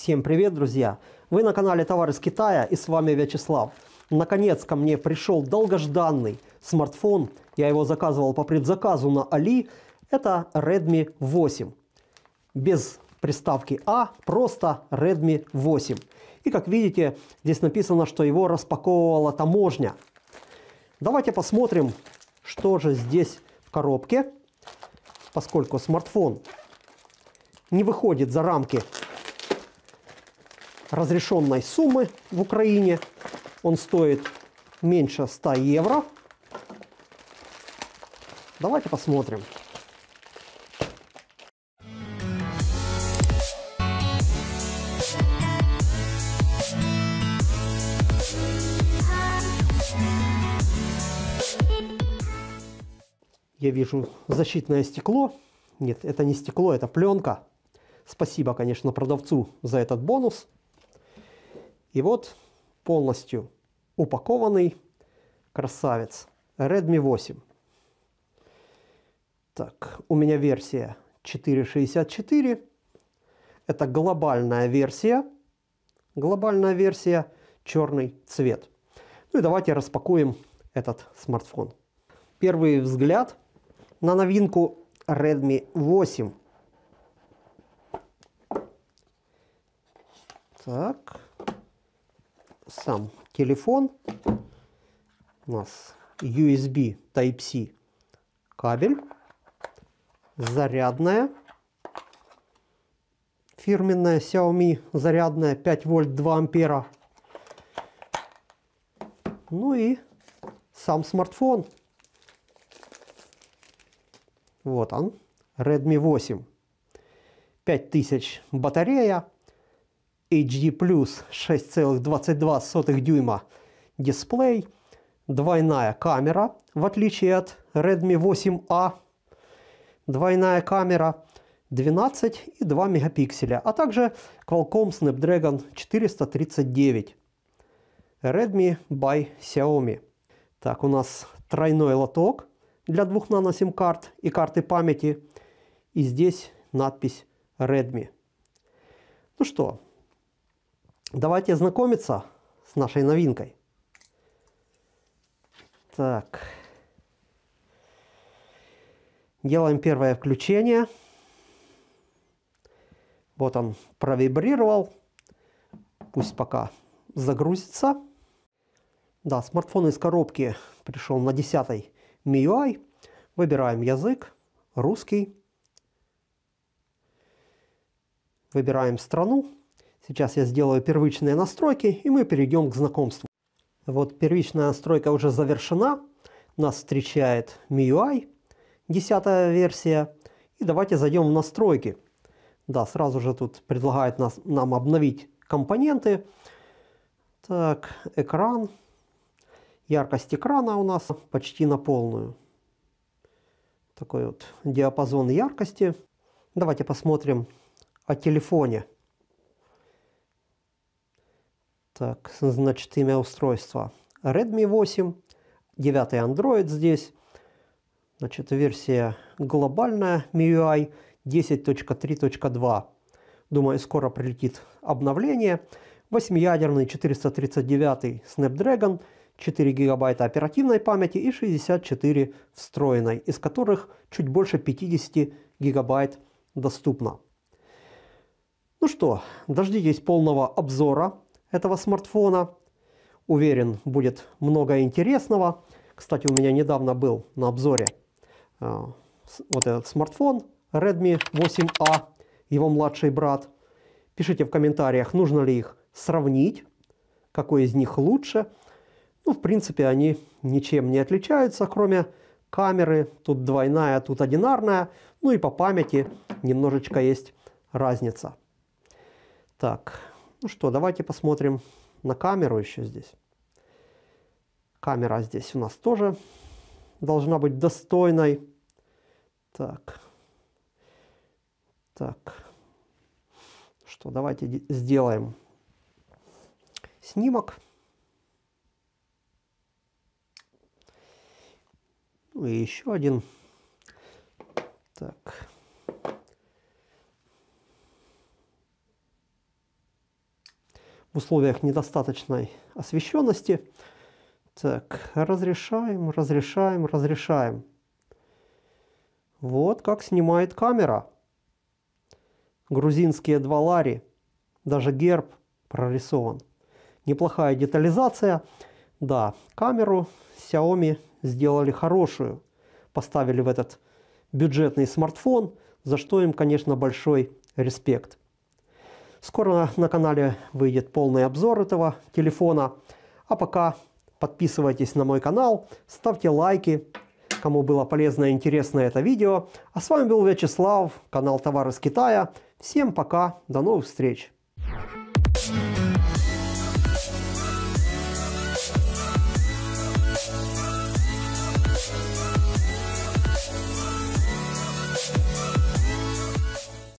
Всем привет, друзья! Вы на канале Товары из Китая и с вами Вячеслав. Наконец ко мне пришел долгожданный смартфон. Я его заказывал по предзаказу на Али. Это Redmi 8. Без приставки А, просто Redmi 8. И как видите, здесь написано, что его распаковывала таможня. Давайте посмотрим, что же здесь в коробке, поскольку смартфон не выходит за рамки разрешенной суммы в Украине. Он стоит меньше 100 евро. Давайте посмотрим. Я вижу защитное стекло. Нет, это не стекло, это пленка. Спасибо, конечно, продавцу за этот бонус. И вот полностью упакованный красавец. Redmi 8. Так, у меня версия 4.64. Это глобальная версия. Глобальная версия, черный цвет. Ну и давайте распакуем этот смартфон. Первый взгляд на новинку Redmi 8. Так, сам телефон. У нас USB Type-C кабель, зарядная, фирменная Xiaomi зарядная 5 вольт 2 ампера. Ну и сам смартфон. Вот он, Redmi 8. 5000 батарея, HD+, 6,22 дюйма дисплей, двойная камера, в отличие от Redmi 8A, а. двойная камера 12 и 2 мегапикселя, а также Qualcomm Snapdragon 439 Redmi by Xiaomi. Так, у нас тройной лоток для двух нано сим карт и карты памяти. И здесь надпись Redmi. Ну что, Давайте знакомиться с нашей новинкой. Так. Делаем первое включение. Вот он провибрировал. Пусть пока загрузится. Да, смартфон из коробки пришел на 10 MIUI. Выбираем язык, русский. Выбираем страну. Сейчас я сделаю первичные настройки, и мы перейдем к знакомству. Вот первичная настройка уже завершена. Нас встречает MIUI, 10 версия. И давайте зайдем в настройки. Да, сразу же тут предлагает нас, нам обновить компоненты. Так, экран. Яркость экрана у нас почти на полную. Такой вот диапазон яркости. Давайте посмотрим о телефоне. Так, значит, имя устройства. Redmi 8, 9 Android здесь. Значит, версия глобальная MIUI 10.3.2. Думаю, скоро прилетит обновление. 8-ядерный 439 Snapdragon, 4 гигабайта оперативной памяти и 64 встроенной, из которых чуть больше 50 гигабайт доступно. Ну что, дождитесь полного обзора этого смартфона. Уверен, будет много интересного. Кстати, у меня недавно был на обзоре э, вот этот смартфон Redmi 8A, его младший брат. Пишите в комментариях, нужно ли их сравнить, какой из них лучше. Ну, в принципе, они ничем не отличаются, кроме камеры. Тут двойная, тут одинарная. Ну и по памяти немножечко есть разница. Так, ну что, давайте посмотрим на камеру еще здесь. Камера здесь у нас тоже должна быть достойной. Так. Так. Что, давайте сделаем снимок. Ну и еще один в условиях недостаточной освещенности. Так, разрешаем, разрешаем, разрешаем. Вот как снимает камера. Грузинские два лари, даже герб прорисован. Неплохая детализация. Да, камеру Xiaomi сделали хорошую. Поставили в этот бюджетный смартфон, за что им, конечно, большой респект. Скоро на канале выйдет полный обзор этого телефона. А пока подписывайтесь на мой канал, ставьте лайки, кому было полезно и интересно это видео. А с вами был Вячеслав, канал Товар из Китая. Всем пока, до новых встреч!